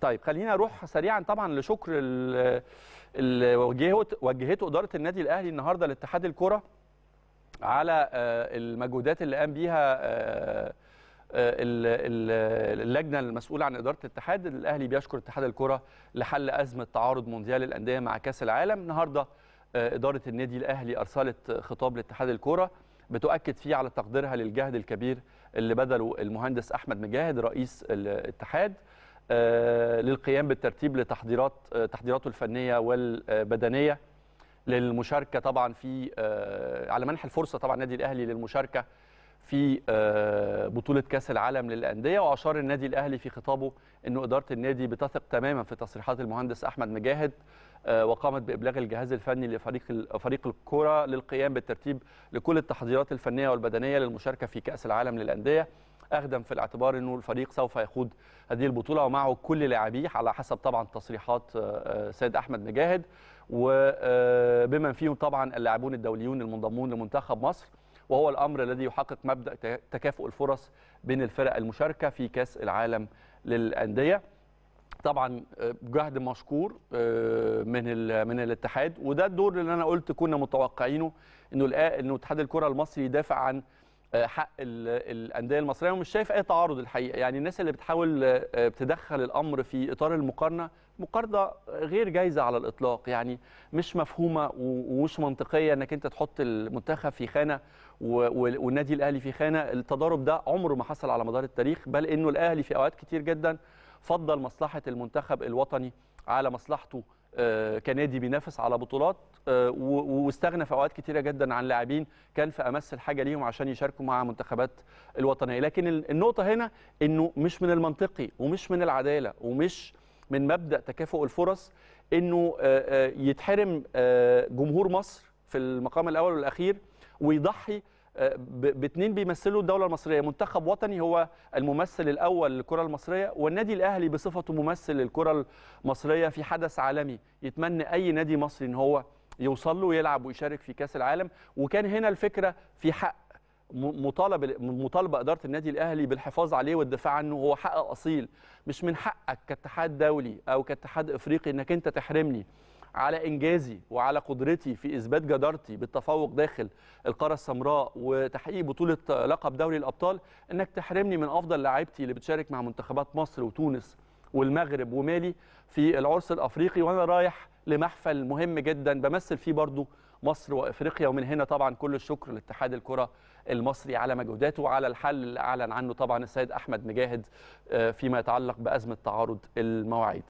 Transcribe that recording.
طيب خلينا اروح سريعا طبعا لشكر اللي وجهته اداره النادي الاهلي النهارده لاتحاد الكره على آه، المجهودات اللي قام بيها آه، آه، اللجنه المسؤوله عن اداره الاتحاد الاهلي بيشكر اتحاد الكره لحل ازمه تعارض مونديال الانديه مع كاس العالم النهارده اداره النادي الاهلي ارسلت خطاب لاتحاد الكره بتؤكد فيه على تقديرها للجهد الكبير اللي بذله المهندس احمد مجاهد رئيس الاتحاد آه، للقيام بالترتيب لتحضيرات آه، تحضيراته الفنيه والبدنيه للمشاركه طبعا في آه، على منح الفرصه طبعا النادي الاهلي للمشاركه في بطوله كاس العالم للانديه واشار النادي الاهلي في خطابه انه اداره النادي بتثق تماما في تصريحات المهندس احمد مجاهد وقامت بابلاغ الجهاز الفني لفريق فريق الكره للقيام بالترتيب لكل التحضيرات الفنيه والبدنيه للمشاركه في كاس العالم للانديه اخدم في الاعتبار انه الفريق سوف يخوض هذه البطوله ومعه كل لاعبيه على حسب طبعا تصريحات آه، آه، سيد احمد مجاهد وبما آه، فيهم طبعا اللاعبون الدوليون المنضمون لمنتخب مصر وهو الامر الذي يحقق مبدا تكافؤ الفرص بين الفرق المشاركه في كاس العالم للانديه طبعا جهد مشكور من من الاتحاد وده الدور اللي انا قلت كنا متوقعينه انه انه اتحاد الكره المصري يدافع عن آه، حق الانديه المصريه ومش شايف اي تعارض الحقيقه يعني الناس اللي بتحاول بتدخل آه، الامر في اطار المقارنه مقارنه غير جايزه على الاطلاق يعني مش مفهومه ومش منطقيه انك انت تحط المنتخب في خانه والنادي الاهلي في خانه التضارب ده عمره ما حصل على مدار التاريخ بل انه الاهلي في اوقات كتير جدا فضل مصلحه المنتخب الوطني على مصلحته آه، كنادي بينافس على بطولات آه، واستغنى في اوقات كتيره جدا عن لاعبين كان في امس الحاجه ليهم عشان يشاركوا مع منتخبات الوطنيه لكن النقطه هنا انه مش من المنطقي ومش من العداله ومش من مبدا تكافؤ الفرص انه آه، يتحرم جمهور مصر في المقام الاول والاخير ويضحي آه، باتنين بيمثلوا الدوله المصريه منتخب وطني هو الممثل الاول للكره المصريه والنادي الاهلي بصفته ممثل للكره المصريه في حدث عالمي يتمنى اي نادي مصري ان هو يوصل له ويلعب ويشارك في كاس العالم وكان هنا الفكره في حق مطالب مطالبه اداره النادي الاهلي بالحفاظ عليه والدفاع عنه هو حق اصيل مش من حقك كاتحاد دولي او كاتحاد افريقي انك انت تحرمني على انجازي وعلى قدرتي في اثبات جدارتي بالتفوق داخل القاره السمراء وتحقيق بطوله لقب دوري الابطال انك تحرمني من افضل لاعيبتي اللي بتشارك مع منتخبات مصر وتونس والمغرب ومالي في العرس الافريقي وانا رايح لمحفل مهم جدا بمثل فيه برضه مصر وافريقيا ومن هنا طبعا كل الشكر لاتحاد الكره المصري على مجهوداته وعلى الحل اللي اعلن عنه طبعا السيد احمد مجاهد آه، فيما يتعلق بازمه تعارض المواعيد